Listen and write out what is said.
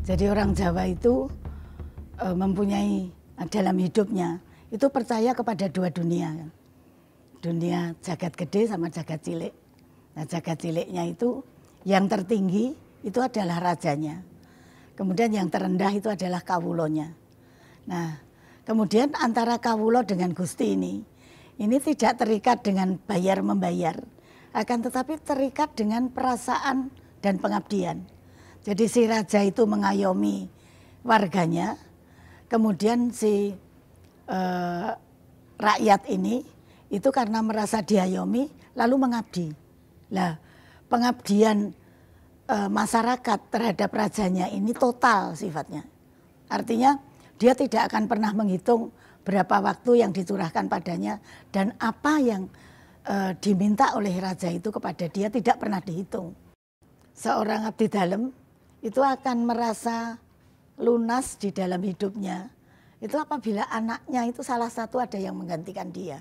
Jadi orang Jawa itu e, mempunyai e, dalam hidupnya itu percaya kepada dua dunia kan. Dunia jagat gede sama jagat cilik. Nah, jagat ciliknya itu yang tertinggi itu adalah rajanya. Kemudian yang terendah itu adalah kawulonya. Nah, kemudian antara kawulo dengan Gusti ini ini tidak terikat dengan bayar membayar akan tetapi terikat dengan perasaan dan pengabdian. Jadi si raja itu mengayomi warganya, kemudian si eh, rakyat ini itu karena merasa diayomi lalu mengabdi. Lah pengabdian eh, masyarakat terhadap rajanya ini total sifatnya. Artinya dia tidak akan pernah menghitung berapa waktu yang dicurahkan padanya dan apa yang e, diminta oleh raja itu kepada dia tidak pernah dihitung. Seorang abdi dalam itu akan merasa lunas di dalam hidupnya. Itu apabila anaknya itu salah satu ada yang menggantikan dia.